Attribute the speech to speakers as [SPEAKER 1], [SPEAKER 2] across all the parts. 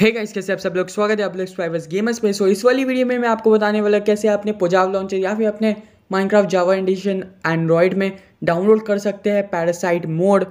[SPEAKER 1] hey guys कैसे आप सब लोग स्वागत है आप लोग स्वाइवर्स गेमर्स में सो इस वाली वीडियो में मैं आपको बताने वाला कैसे आपने पोजाव लॉन्चर या फिर अपने माइनक्राफ्ट जावा एंडिशन एंड्रॉयड में डाउनलोड कर सकते हैं पैरासाइट मोड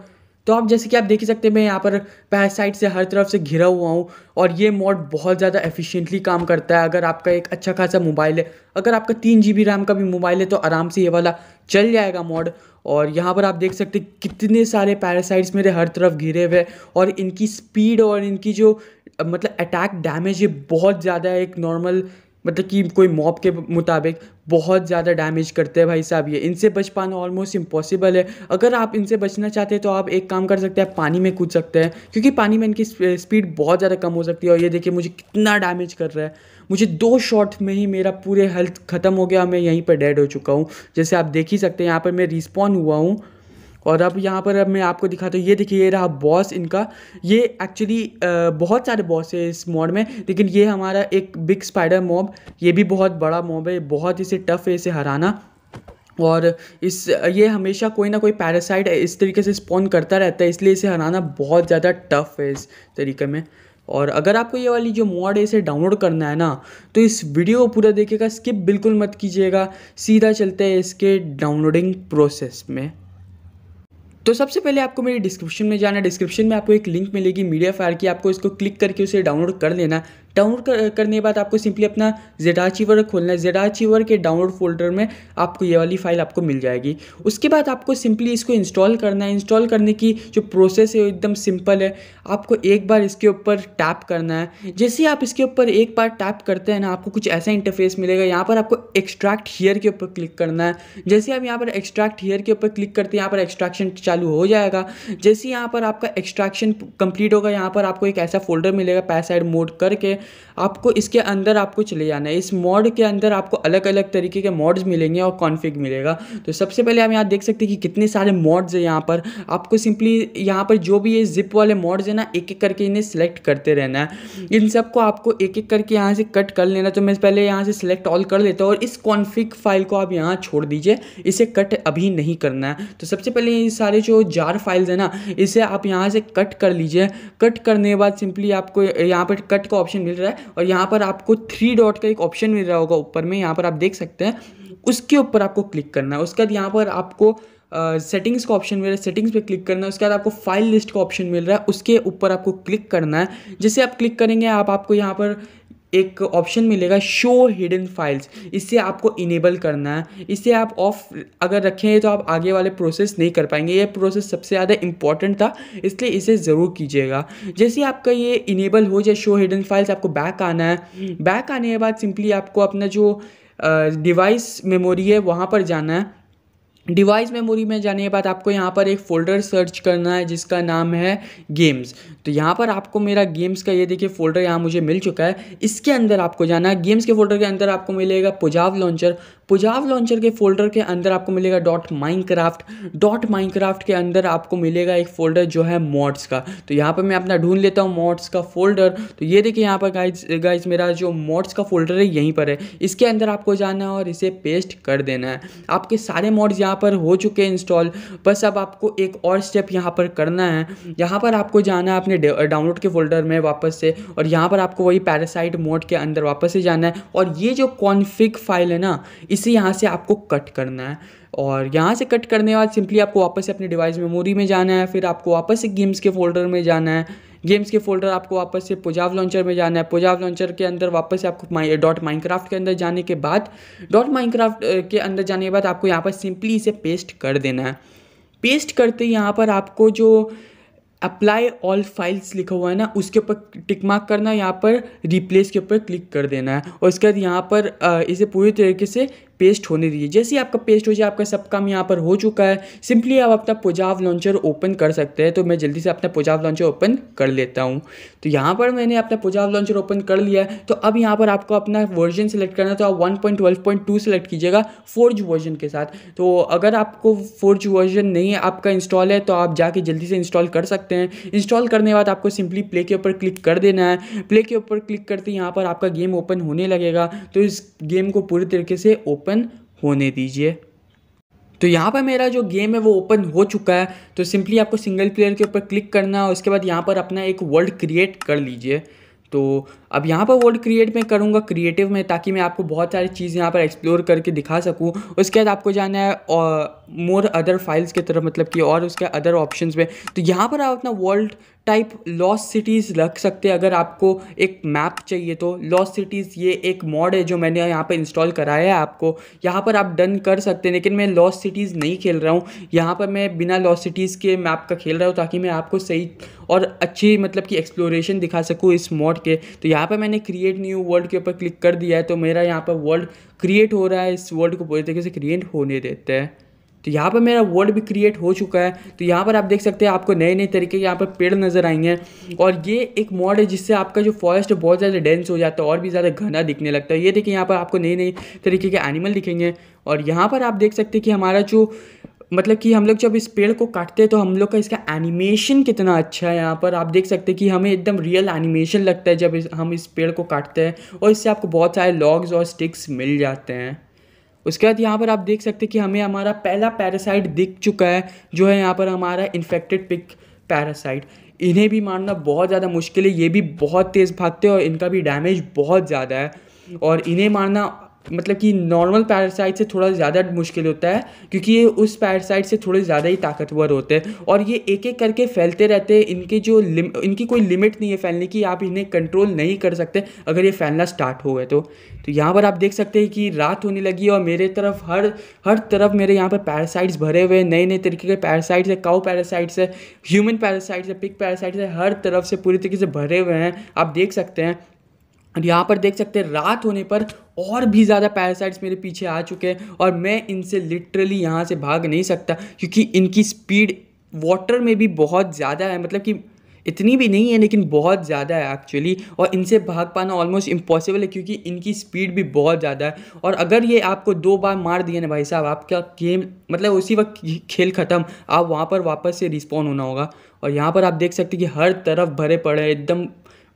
[SPEAKER 1] तो आप जैसे कि आप देख ही सकते हैं मैं यहाँ पर पैरासाइट से हर तरफ से घिरा हुआ हूँ और ये मोड बहुत ज़्यादा एफिशिएंटली काम करता है अगर आपका एक अच्छा खासा मोबाइल है अगर आपका तीन जी रैम का भी मोबाइल है तो आराम से ये वाला चल जाएगा मोड और यहाँ पर आप देख सकते कितने सारे पैरासाइट्स मेरे हर तरफ घिरे हुए और इनकी स्पीड और इनकी जो मतलब अटैक डैमेज ये बहुत ज़्यादा एक नॉर्मल मतलब कि कोई मॉब के मुताबिक बहुत ज़्यादा डैमेज करते हैं भाई साहब ये इनसे बच पाना ऑलमोस्ट इम्पॉसिबल है अगर आप इनसे बचना चाहते हैं तो आप एक काम कर सकते हैं पानी में कूद सकते हैं क्योंकि पानी में इनकी स्पीड बहुत ज़्यादा कम हो सकती है और ये देखिए मुझे कितना डैमेज कर रहा है मुझे दो शॉट में ही मेरा पूरे हेल्थ ख़त्म हो गया मैं यहीं पर डेड हो चुका हूँ जैसे आप देख ही सकते हैं यहाँ पर मैं रिस्पॉन्ड हुआ हूँ और अब यहाँ पर अब मैं आपको दिखाता हूँ ये देखिए ये रहा बॉस इनका ये एक्चुअली बहुत सारे बॉस है इस मॉड में लेकिन ये हमारा एक बिग स्पाइडर मॉब ये भी बहुत बड़ा मॉब है बहुत इसे टफ है इसे हराना और इस ये हमेशा कोई ना कोई पैरासाइट इस तरीके से स्पॉन करता रहता है इसलिए इसे हराना बहुत ज़्यादा टफ है इस तरीके में और अगर आपको ये वाली जो मॉड है इसे डाउनलोड करना है ना तो इस वीडियो को पूरा देखिएगा स्किप बिल्कुल मत कीजिएगा सीधा चलते हैं इसके डाउनलोडिंग प्रोसेस में तो सबसे पहले आपको मेरी डिस्क्रिप्शन में जाना डिस्क्रिप्शन में आपको एक लिंक मिलेगी मीडिया फायर की आपको इसको क्लिक करके उसे डाउनलोड कर लेना डाउनलोड करने के बाद आपको सिंपली अपना जेडा आर्चीवर खोलना है जेडा आर्चीवर के डाउनलोड फोल्डर में आपको ये वाली फाइल आपको मिल जाएगी उसके बाद आपको सिंपली इसको इंस्टॉल करना है इंस्टॉल करने की जो प्रोसेस है वो एकदम सिंपल है आपको एक बार इसके ऊपर टैप करना है जैसे ही आप इसके ऊपर एक बार टैप करते हैं ना आपको कुछ ऐसा इंटरफेस मिलेगा यहाँ पर आपको एक्स्ट्रैक्ट हीयर के ऊपर क्लिक करना है जैसे आप यहाँ पर एक्स्ट्रैक्ट हीयर के ऊपर क्लिक करते हैं यहाँ पर एक्स्ट्रैक्शन चालू हो जाएगा जैसे यहाँ पर आपका एक्स्ट्रैक्शन कंप्लीट होगा यहाँ पर आपको एक ऐसा फोल्डर मिलेगा पैसाइड मोड करके आपको इसके अंदर आपको चले जाना है इस मॉड के अंदर आपको अलग अलग तरीके के मॉड्स मिलेंगे और कॉन्फ़िग मिलेगा तो सबसे पहले आप यहाँ देख सकते हैं कि कितने सारे मॉड्स हैं यहाँ पर आपको सिंपली यहाँ पर जो भी ये जिप वाले मॉड्स हैं ना एक एक करके इन्हें सेलेक्ट करते रहना है इन सबको आपको एक एक करके यहाँ से कट कर लेना तो मैं पहले यहाँ से सिलेक्ट ऑल कर लेता हूँ और इस कॉन्फिक फाइल को आप यहाँ छोड़ दीजिए इसे कट अभी नहीं करना है तो सबसे पहले ये सारे जो जार फाइल्स है ना इसे आप यहाँ से कट कर लीजिए कट करने के बाद सिंपली आपको यहाँ पर कट का ऑप्शन मिल मिल रहा है और यहाँ पर आपको थ्री डॉट का एक ऑप्शन मिल रहा होगा ऊपर में यहाँ पर आप देख सकते हैं उसके ऊपर आपको क्लिक करना है उसके बाद यहाँ पर आपको सेटिंग्स का ऑप्शन मिल रहा है सेटिंग्स पे क्लिक करना है उसके बाद आपको फाइल लिस्ट का ऑप्शन मिल रहा है उसके ऊपर आपको क्लिक करना है जैसे आप क्लिक करेंगे आप आपको यहाँ पर एक ऑप्शन मिलेगा शो हिडन फाइल्स इसे आपको इनेबल करना है इसे आप ऑफ अगर रखें तो आप आगे वाले प्रोसेस नहीं कर पाएंगे ये प्रोसेस सबसे ज़्यादा इंपॉर्टेंट था इसलिए इसे ज़रूर कीजिएगा जैसे आपका ये इनेबल हो जाए शो हिडन फाइल्स आपको बैक आना है बैक आने के बाद सिंपली आपको अपना जो डिवाइस मेमोरी है वहाँ पर जाना है डिवाइस मेमोरी में जाने के बाद आपको यहाँ पर एक फ़ोल्डर सर्च करना है जिसका नाम है गेम्स तो यहाँ पर आपको मेरा गेम्स का ये देखिए फोल्डर यहाँ मुझे मिल चुका है इसके अंदर आपको जाना है गेम्स के फोल्डर के अंदर आपको मिलेगा पुजाव लॉन्चर पुजाव लॉन्चर के फोल्डर के अंदर आपको मिलेगा डॉट माइनक्राफ्ट डॉट माइनक्राफ्ट के अंदर आपको मिलेगा एक फोल्डर जो है मॉड्स का तो यहाँ पर मैं अपना ढूंढ लेता हूँ मॉड्स का फोल्डर तो ये देखिए यहाँ पर गाइज गाइज मेरा जो मॉड्स का फोल्डर है यहीं पर है इसके अंदर आपको जाना है और इसे पेस्ट कर देना है आपके सारे मॉड्स यहाँ पर हो चुके हैं इंस्टॉल बस अब आपको एक और स्टेप यहाँ पर करना है यहाँ पर आपको जाना है अपने अपने डाउनलोड के फोल्डर में वापस से और यहाँ पर आपको वही पैरासाइट मोड के अंदर वापस से जाना है और ये जो कॉन्फिक फाइल है ना इसे यहाँ से आपको कट करना है और यहाँ से कट करने के बाद सिंपली आपको वापस अपने डिवाइस मेमोरी में जाना है फिर आपको वापस से गेम्स के फोल्डर में जाना है गेम्स के फोल्डर आपको वापस से पुजाव लॉन्चर में जाना है पुजाव लॉन्चर के अंदर वापस से आपको माइ डॉट माइनक्राफ्ट के अंदर जाने के बाद डॉट माइनक्राफ्ट के अंदर जाने के बाद आपको यहाँ पर सिंपली इसे पेस्ट कर देना है पेस्ट करते यहाँ पर आपको जो अप्लाई ऑल फाइल्स लिखा हुआ है ना उसके ऊपर टिक मार्क करना यहाँ पर रिप्लेस के ऊपर क्लिक कर देना है और इसके बाद यहाँ पर इसे पूरी तरीके से पेस्ट होने दीजिए जैसे ही आपका पेस्ट हो जाए आपका सब काम यहाँ पर हो चुका है सिंपली आप अपना पुजाव लॉन्चर ओपन कर सकते हैं तो मैं जल्दी से अपना पुजाव लॉन्चर ओपन कर लेता हूँ तो यहाँ पर मैंने अपना पुजाव लॉन्चर ओपन कर लिया है तो अब यहाँ पर आपको अपना वर्जन सेलेक्ट करना है तो आप one point point two select कीजिएगा फोर्ज वर्जन के साथ तो अगर आपको फोर्ज वर्जन नहीं है आपका इंस्टॉल है तो आप जाके जल्दी से इंस्टॉल कर सकते हैं इंस्टॉल करने के बाद आपको सिंपली प्ले के ऊपर क्लिक कर देना है प्ले के ऊपर क्लिक करते यहाँ पर आपका गेम ओपन होने लगेगा तो इस गेम को पूरी तरीके से ओपन ओपन होने दीजिए तो यहाँ पर मेरा जो गेम है वो ओपन हो चुका है तो सिंपली आपको सिंगल प्लेयर के ऊपर क्लिक करना और उसके बाद यहाँ पर अपना एक वर्ल्ड क्रिएट कर लीजिए तो अब यहाँ पर वर्ड क्रिएट मैं करूँगा क्रिएटिव में ताकि मैं आपको बहुत सारी चीज़ यहाँ पर एक्सप्लोर करके दिखा सकूँ उसके बाद आपको जाना है और मोर अदर फाइल्स की तरफ मतलब कि और उसके अदर ऑप्शन में तो यहाँ पर आप अपना वर्ल्ड टाइप लॉस सिटीज़ रख सकते हैं अगर आपको एक मैप चाहिए तो लॉस सिटीज़ ये एक मॉड है जो मैंने यहाँ पर इंस्टॉल कराया है आपको यहाँ पर आप डन कर सकते हैं लेकिन मैं लॉस सिटीज़ नहीं खेल रहा हूँ यहाँ पर मैं बिना लॉस सिटीज़ के मैप का खेल रहा हूँ ताकि मैं आपको सही और अच्छी मतलब कि एक्सप्लोरेशन दिखा सकूँ इस मॉड के तो यहाँ पर मैंने क्रिएट न्यू वर्ल्ड के ऊपर क्लिक कर दिया है तो मेरा यहाँ पर वर्ल्ड क्रिएट हो रहा है इस वर्ल्ड को पूरी तरीके से क्रिएट होने देते हैं तो यहाँ पर मेरा वर्ल्ड भी क्रिएट हो चुका है तो यहाँ पर आप देख सकते हैं आपको नए नए तरीके के यहाँ पर पेड़ नज़र आएंगे और ये एक मॉड है जिससे आपका जो फॉरेस्ट है बहुत ज़्यादा डेंस हो जाता है और भी ज़्यादा घना दिखने लगता है ये देखिए यहाँ पर आपको नए नए तरीके के एनिमल दिखेंगे और यहाँ पर आप देख सकते हैं कि हमारा जो मतलब कि हम लोग जब इस पेड़ को काटते हैं तो हम लोग का इसका एनिमेशन कितना अच्छा है यहाँ पर आप देख सकते हैं कि हमें एकदम रियल एनिमेशन लगता है जब इस, हम इस पेड़ को काटते हैं और इससे आपको बहुत सारे लॉग्स और स्टिक्स मिल जाते हैं उसके बाद यहाँ पर आप देख सकते हैं कि हमें हमारा पहला पैरासाइट दिख चुका है जो है यहाँ पर हमारा इन्फेक्टेड पिक पैरासाइट इन्हें भी मारना बहुत ज़्यादा मुश्किल है ये भी बहुत तेज़ भागते हैं और इनका भी डैमेज बहुत ज़्यादा है और इन्हें मारना मतलब कि नॉर्मल पैरासाइट से थोड़ा ज़्यादा मुश्किल होता है क्योंकि ये उस पैरासाइट से थोड़े ज़्यादा ही ताकतवर होते हैं और ये एक एक करके फैलते रहते हैं इनके जो लिम इनकी कोई लिमिट नहीं है फैलने की आप इन्हें कंट्रोल नहीं कर सकते अगर ये फैलना स्टार्ट हो गए तो तो यहाँ पर आप देख सकते हैं कि रात होने लगी और मेरे तरफ हर हर तरफ मेरे यहाँ पर पैरासाइट्स भरे हुए नए नए तरीके के पैरासाइट्स है काउ पैरासाइट्स है ह्यूमन पैरासाइट्स है पिक पैरासाइट्स है हर तरफ से पूरी तरीके से भरे हुए हैं आप देख सकते हैं और यहाँ पर देख सकते हैं रात होने पर और भी ज़्यादा पैरासाइट्स मेरे पीछे आ चुके हैं और मैं इनसे लिटरली यहाँ से भाग नहीं सकता क्योंकि इनकी स्पीड वाटर में भी बहुत ज़्यादा है मतलब कि इतनी भी नहीं है लेकिन बहुत ज़्यादा है एक्चुअली और इनसे भाग पाना ऑलमोस्ट इम्पॉसिबल है क्योंकि इनकी स्पीड भी बहुत ज़्यादा है और अगर ये आपको दो बार मार दिए ना भाई साहब आपका गेम मतलब उसी वक्त खेल ख़त्म आप वहाँ पर वापस से रिस्पॉन्ड होना होगा और यहाँ पर आप देख सकते हैं कि हर तरफ भरे पड़े एकदम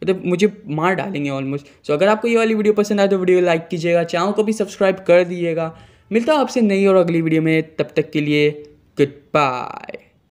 [SPEAKER 1] मतलब तो मुझे मार डालेंगे ऑलमोस्ट सो so, अगर आपको ये वाली वीडियो पसंद आए तो वीडियो लाइक कीजिएगा चैनल को भी सब्सक्राइब कर दीजिएगा मिलता हूँ आपसे नई और अगली वीडियो में तब तक के लिए गुड बाय